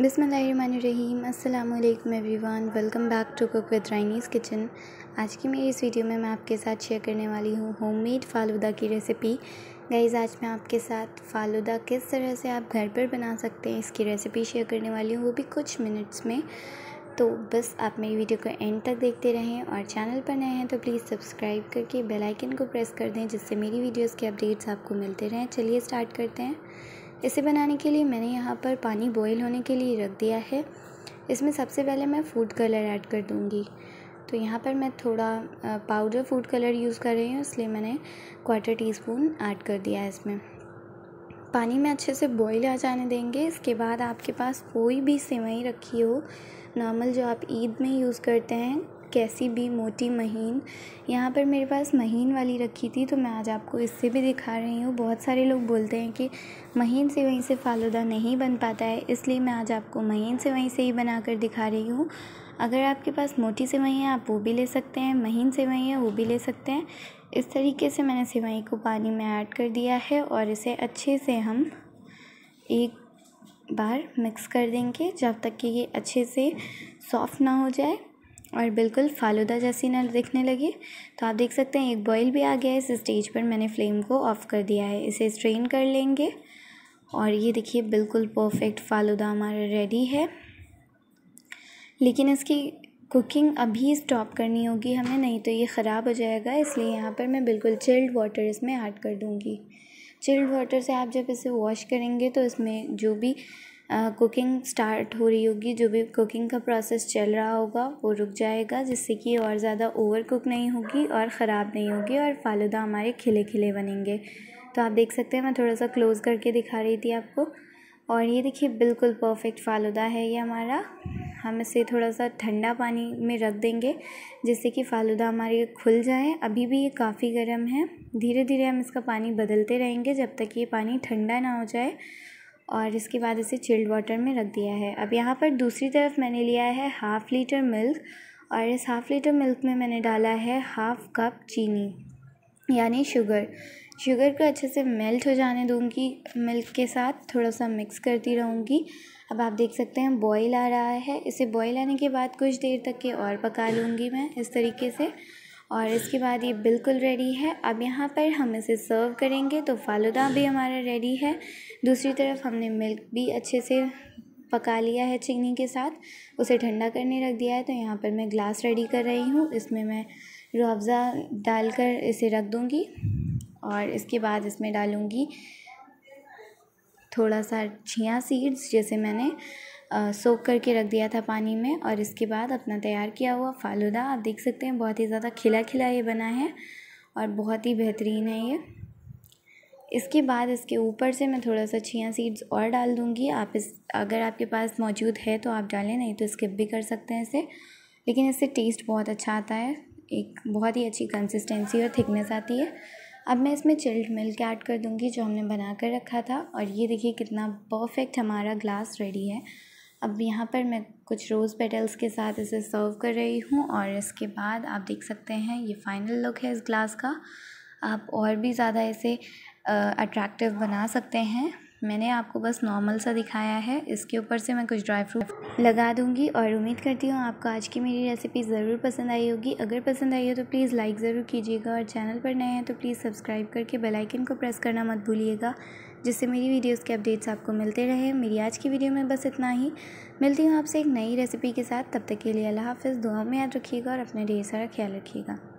बिसमीम अल्लाम everyone welcome back to cook with Raini's kitchen आज की मेरी इस वीडियो में मैं आपके साथ शेयर करने वाली हूँ होममेड फालूदा की रेसिपी गाइज आज मैं आपके साथ फालूदा किस तरह से आप घर पर बना सकते हैं इसकी रेसिपी शेयर करने वाली हूँ वो भी कुछ मिनट्स में तो बस आप मेरी वीडियो को एंड तक देखते रहें और चैनल पर नए हैं तो प्लीज़ सब्सक्राइब करके बेलाइकन को प्रेस कर दें जिससे मेरी वीडियोज़ के अपडेट्स आपको मिलते रहें चलिए स्टार्ट करते हैं इसे बनाने के लिए मैंने यहाँ पर पानी बॉईल होने के लिए रख दिया है इसमें सबसे पहले मैं फूड कलर ऐड कर दूँगी तो यहाँ पर मैं थोड़ा पाउडर फूड कलर यूज़ कर रही हूँ इसलिए मैंने क्वार्टर टी स्पून ऐड कर दिया है इसमें पानी में अच्छे से बॉईल आ जाने देंगे इसके बाद आपके पास कोई भी सेवई रखी हो नॉर्मल जो आप ईद में यूज़ करते हैं कैसी भी मोटी महीन यहाँ पर मेरे पास महीन वाली रखी थी तो मैं आज आपको इससे भी दिखा रही हूँ बहुत सारे लोग बोलते हैं कि महीन से वहीं से फालूदा नहीं बन पाता है इसलिए मैं आज आपको महीन से वहीं से ही बना कर दिखा रही हूँ अगर आपके पास मोटी सेवई है आप वो भी ले सकते हैं महीन सेवई है वो भी ले सकते हैं इस तरीके से मैंने सिवई को पानी में ऐड कर दिया है और इसे अच्छे से हम एक बार मिक्स कर देंगे जब तक कि ये अच्छे से सॉफ्ट ना हो जाए और बिल्कुल फालूदा जैसी ना दिखने लगी तो आप देख सकते हैं एक बॉईल भी आ गया है इस स्टेज पर मैंने फ्लेम को ऑफ़ कर दिया है इसे स्ट्रेन कर लेंगे और ये देखिए बिल्कुल परफेक्ट फालूदा हमारा रेडी है लेकिन इसकी कुकिंग अभी स्टॉप करनी होगी हमें नहीं तो ये ख़राब हो जाएगा इसलिए यहाँ पर मैं बिल्कुल चिल्ड वाटर इसमें ऐड कर दूँगी चिल्ड वाटर से आप जब इसे वॉश करेंगे तो इसमें जो भी कुकिंग स्टार्ट हो रही होगी जो भी कुकिंग का प्रोसेस चल रहा होगा वो रुक जाएगा जिससे कि और ज़्यादा ओवर कुक नहीं होगी और ख़राब नहीं होगी और फालूदा हमारे खिले खिले बनेंगे तो आप देख सकते हैं मैं थोड़ा सा क्लोज़ करके दिखा रही थी आपको और ये देखिए बिल्कुल परफेक्ट फालूदा है ये हमारा हम इसे थोड़ा सा ठंडा पानी में रख देंगे जिससे कि फालूदा हमारे खुल जाए अभी भी ये काफ़ी गर्म है धीरे धीरे हम इसका पानी बदलते रहेंगे जब तक ये पानी ठंडा ना हो जाए और इसके बाद इसे चिल्ड वाटर में रख दिया है अब यहाँ पर दूसरी तरफ मैंने लिया है हाफ़ लीटर मिल्क और इस हाफ़ लीटर मिल्क में मैंने डाला है हाफ़ कप चीनी यानी शुगर शुगर को अच्छे से मेल्ट हो जाने दूंगी मिल्क के साथ थोड़ा सा मिक्स करती रहूँगी अब आप देख सकते हैं बॉईल आ रहा है इसे बॉईल आने के बाद कुछ देर तक के और पका लूँगी मैं इस तरीके से और इसके बाद ये बिल्कुल रेडी है अब यहाँ पर हम इसे सर्व करेंगे तो फालूदा भी हमारा रेडी है दूसरी तरफ हमने मिल्क भी अच्छे से पका लिया है चीनी के साथ उसे ठंडा करने रख दिया है तो यहाँ पर मैं ग्लास रेडी कर रही हूँ इसमें मैं डाल डालकर इसे रख दूँगी और इसके बाद इसमें डालूँगी थोड़ा सा छिया सीड्स जैसे मैंने सोख करके रख दिया था पानी में और इसके बाद अपना तैयार किया हुआ फ़ालूदा आप देख सकते हैं बहुत ही ज़्यादा खिला खिला ये बना है और बहुत ही बेहतरीन है ये इसके बाद इसके ऊपर से मैं थोड़ा सा छिया सीड्स और डाल दूँगी आप इस अगर आपके पास मौजूद है तो आप डालें नहीं तो स्किप भी कर सकते हैं इसे लेकिन इससे टेस्ट बहुत अच्छा आता है एक बहुत ही अच्छी कंसिस्टेंसी और थिकनेस आती है अब मैं इसमें चिल्ड मिल्क ऐड कर दूंगी जो हमने बना कर रखा था और ये देखिए कितना परफेक्ट हमारा ग्लास रेडी है अब यहाँ पर मैं कुछ रोज़ पेटल्स के साथ इसे सर्व कर रही हूँ और इसके बाद आप देख सकते हैं ये फाइनल लुक है इस ग्लास का आप और भी ज़्यादा इसे अट्रैक्टिव बना सकते हैं मैंने आपको बस नॉर्मल सा दिखाया है इसके ऊपर से मैं कुछ ड्राई फ्रूट लगा दूंगी और उम्मीद करती हूँ आपको आज की मेरी रेसिपी ज़रूर पसंद आई होगी अगर पसंद आई हो तो प्लीज़ लाइक ज़रूर कीजिएगा और चैनल पर नए हैं तो प्लीज़ सब्सक्राइब करके बेल आइकन को प्रेस करना मत भूलिएगा जिससे मेरी वीडियोस के अपडेट्स आपको मिलते रहे मेरी आज की वीडियो में बस इतना ही मिलती हूँ आपसे एक नई रेसिपी के साथ तब तक के लिए अल्लाह हाफिज़ दुआ में याद रखिएगा और अपने ढेर सारा ख्याल रखिएगा